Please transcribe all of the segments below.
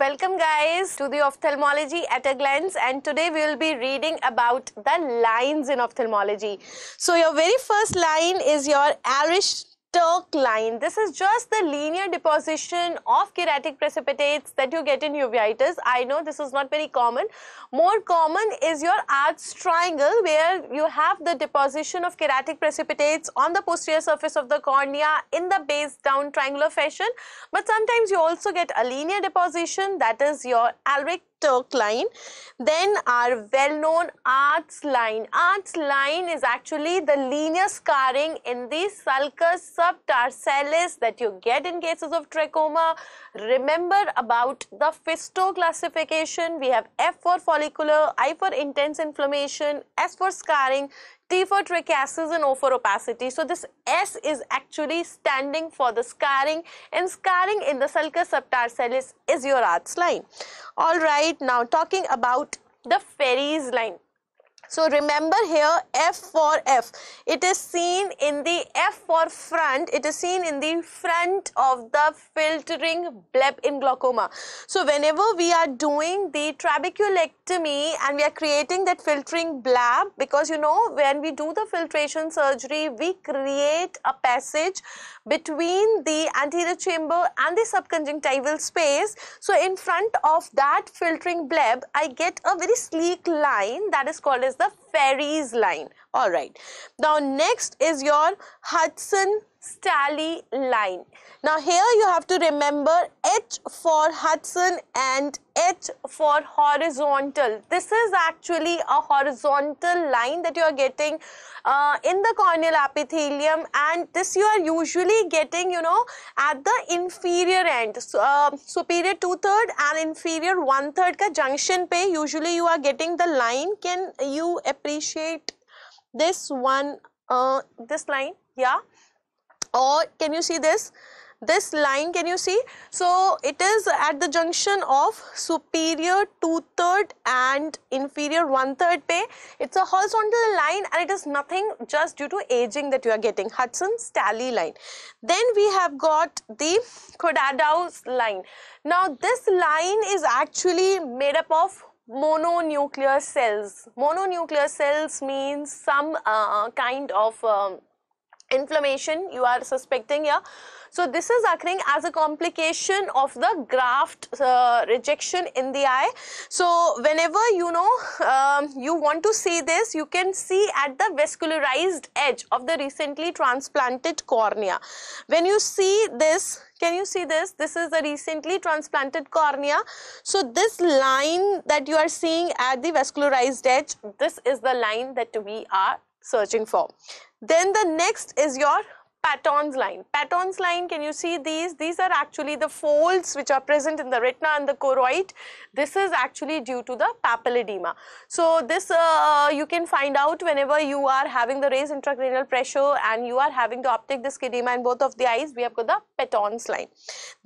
Welcome guys to the ophthalmology at a glance and today we will be reading about the lines in ophthalmology. So your very first line is your Irish Turk line. This is just the linear deposition of keratic precipitates that you get in uveitis. I know this is not very common. More common is your arch triangle where you have the deposition of keratic precipitates on the posterior surface of the cornea in the base down triangular fashion. But sometimes you also get a linear deposition that is your alric stock line. Then our well-known arts line. Arts line is actually the linear scarring in the sulcus subtarsalis that you get in cases of trachoma. Remember about the Fisto classification. We have F for follicular, I for intense inflammation, S for scarring, T for trichasis and O for opacity. So this S is actually standing for the scarring and scarring in the sulcus subtarsalis is your arts line. Alright, now talking about the Ferries line. So remember here F for F. It is seen in the F for front. It is seen in the front of the filtering bleb in glaucoma. So whenever we are doing the trabeculectomy and we are creating that filtering bleb because you know when we do the filtration surgery we create a passage between the anterior chamber and the subconjunctival space. So in front of that filtering bleb I get a very sleek line that is called as is the ferries line. All right. Now next is your Hudson Stally line. Now here you have to remember H for Hudson and H for horizontal. This is actually a horizontal line that you are getting uh, in the corneal epithelium and this you are usually getting you know at the inferior end. So, uh, superior two-third and inferior one-third ka junction pe usually you are getting the line. Can you appreciate this one, uh, this line? Yeah or can you see this? This line can you see? So it is at the junction of superior two-third and inferior one-third pay. It's a horizontal line and it is nothing just due to aging that you are getting. Hudson-Stanley line. Then we have got the Codadow's line. Now this line is actually made up of mononuclear cells. Mononuclear cells means some uh, kind of um, inflammation you are suspecting here. So this is occurring as a complication of the graft uh, rejection in the eye. So whenever you know um, you want to see this, you can see at the vascularized edge of the recently transplanted cornea. When you see this, can you see this? This is the recently transplanted cornea. So this line that you are seeing at the vascularized edge, this is the line that we are searching for. Then the next is your Patton's line. Patton's line, can you see these? These are actually the folds which are present in the retina and the choroid. This is actually due to the papilledema. So this uh, uh, you can find out whenever you are having the raised intracranial pressure and you are having the optic disc edema in both of the eyes. We have got the Patton's line.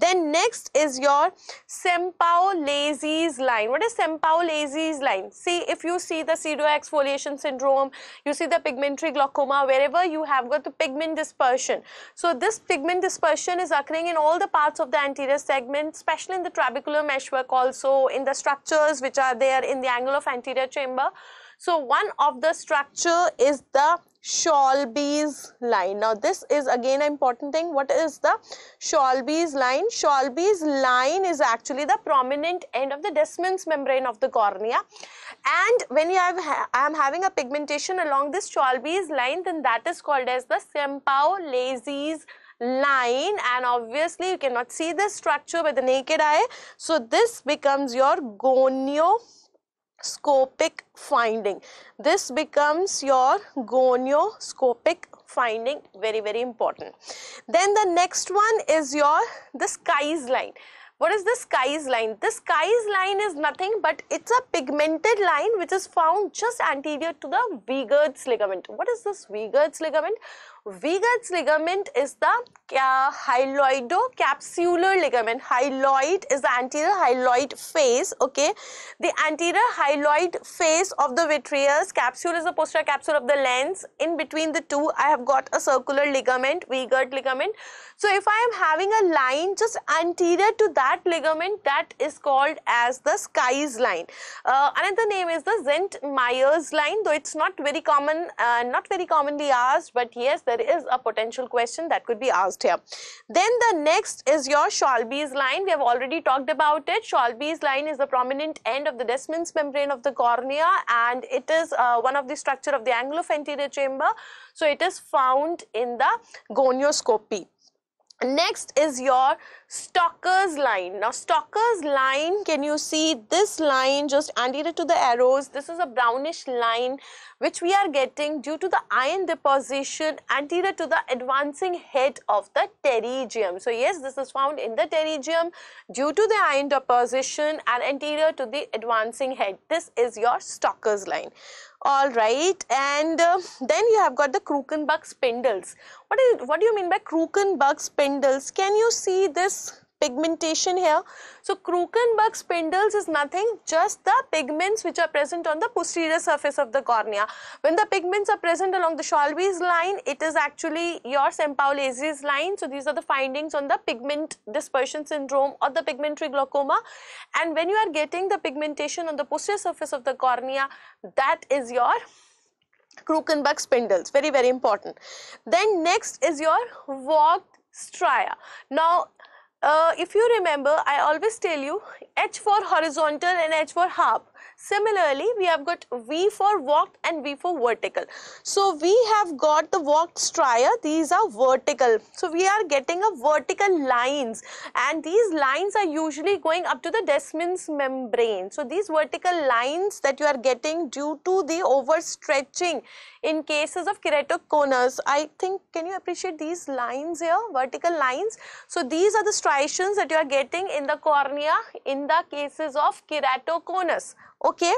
Then next is your Semple-Lazy's line. What is Semple-Lazy's line? See, if you see the exfoliation syndrome, you see the pigmentary glaucoma, wherever you have got the pigment dispersion, dispersion. So this pigment dispersion is occurring in all the parts of the anterior segment, especially in the trabecular meshwork also, in the structures which are there in the angle of anterior chamber. So one of the structure is the Scholbe's line. Now this is again an important thing. What is the Scholbe's line? Scholbe's line is actually the prominent end of the Desmond's membrane of the cornea. And when you have I am having a pigmentation along this Scholbe's line, then that is called as the Sempao Lazy's line and obviously you cannot see this structure with the naked eye. So this becomes your gonio Scopic finding. This becomes your gonioscopic finding very very important. Then the next one is your the skies line. What is the skies line? The skies line is nothing but it's a pigmented line which is found just anterior to the Weger's ligament. What is this Weger's ligament? Weger's ligament is the uh, hyloidocapsular ligament. Hyloid is the anterior hyloid phase, okay. The anterior hyloid phase of the vitreous capsule is the posterior capsule of the lens. In between the two, I have got a circular ligament, Weger's ligament. So, if I am having a line just anterior to that ligament, that is called as the Sky's line. Uh, another name is the Zent-Myers line, though it's not very common, uh, not very commonly asked, but yes, there is a potential question that could be asked here. Then the next is your Schwalbe's line. We have already talked about it. Schwalbe's line is the prominent end of the Desmond's membrane of the cornea and it is uh, one of the structure of the anterior chamber. So it is found in the gonioscopy. Next is your stalker's line. Now stalker's line, can you see this line just anterior to the arrows? This is a brownish line which we are getting due to the iron deposition anterior to the advancing head of the pterygium. So yes, this is found in the pterygium due to the iron deposition and anterior to the advancing head. This is your stalker's line. All right, and uh, then you have got the Krukenbach spindles. What, is, what do you mean by Krukenbach spindles? Can you see this pigmentation here. So Krukenberg spindles is nothing just the pigments which are present on the posterior surface of the cornea. When the pigments are present along the Scholbe's line it is actually your Sempaulese's line. So these are the findings on the pigment dispersion syndrome or the pigmentary glaucoma and when you are getting the pigmentation on the posterior surface of the cornea that is your Krukenberg spindles very very important. Then next is your Vogt stria. Now uh, if you remember, I always tell you H for horizontal and H for half. Similarly, we have got V for walked and V for vertical. So we have got the walked stria. These are vertical. So we are getting a vertical lines and these lines are usually going up to the Desmond's membrane. So these vertical lines that you are getting due to the overstretching in cases of keratoconus. I think can you appreciate these lines here vertical lines. So these are the striations that you are getting in the cornea in the cases of keratoconus okay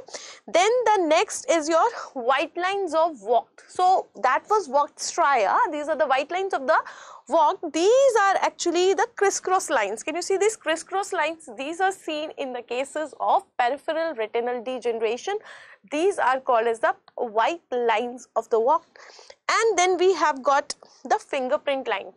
then the next is your white lines of walked so that was walked stria these are the white lines of the walk. these are actually the crisscross lines can you see these crisscross lines these are seen in the cases of peripheral retinal degeneration these are called as the white lines of the walk. and then we have got the fingerprint line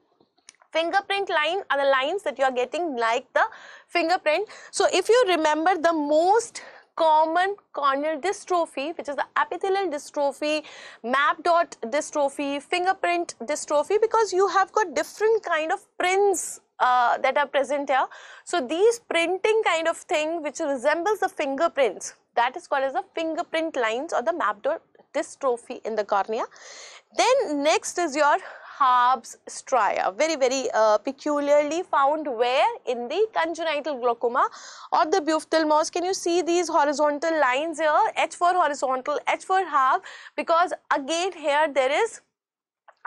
fingerprint line are the lines that you are getting like the fingerprint. So if you remember the most common corneal dystrophy, which is the epithelial dystrophy, map dot dystrophy, fingerprint dystrophy, because you have got different kind of prints uh, that are present here. So these printing kind of thing which resembles the fingerprints that is called as the fingerprint lines or the map dot dystrophy in the cornea. Then next is your Harb's stria, very, very uh, peculiarly found where? In the congenital glaucoma or the buftalmos. Can you see these horizontal lines here? H for horizontal, H for half because again here there is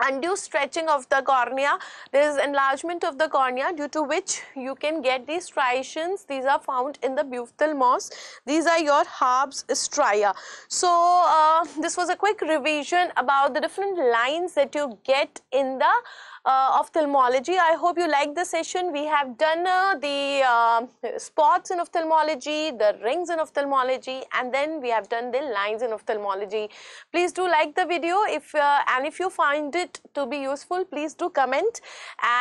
undue stretching of the cornea there is enlargement of the cornea due to which you can get these striations these are found in the buccal moss these are your Harbs stria so uh, this was a quick revision about the different lines that you get in the uh, ophthalmology. I hope you like the session. We have done uh, the uh, spots in ophthalmology, the rings in ophthalmology, and then we have done the lines in ophthalmology. Please do like the video if uh, and if you find it to be useful, please do comment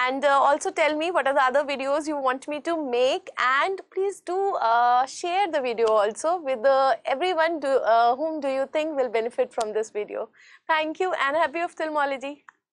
and uh, also tell me what are the other videos you want me to make and please do uh, share the video also with everyone do, whom do you think will benefit from this video. Thank you and happy ophthalmology.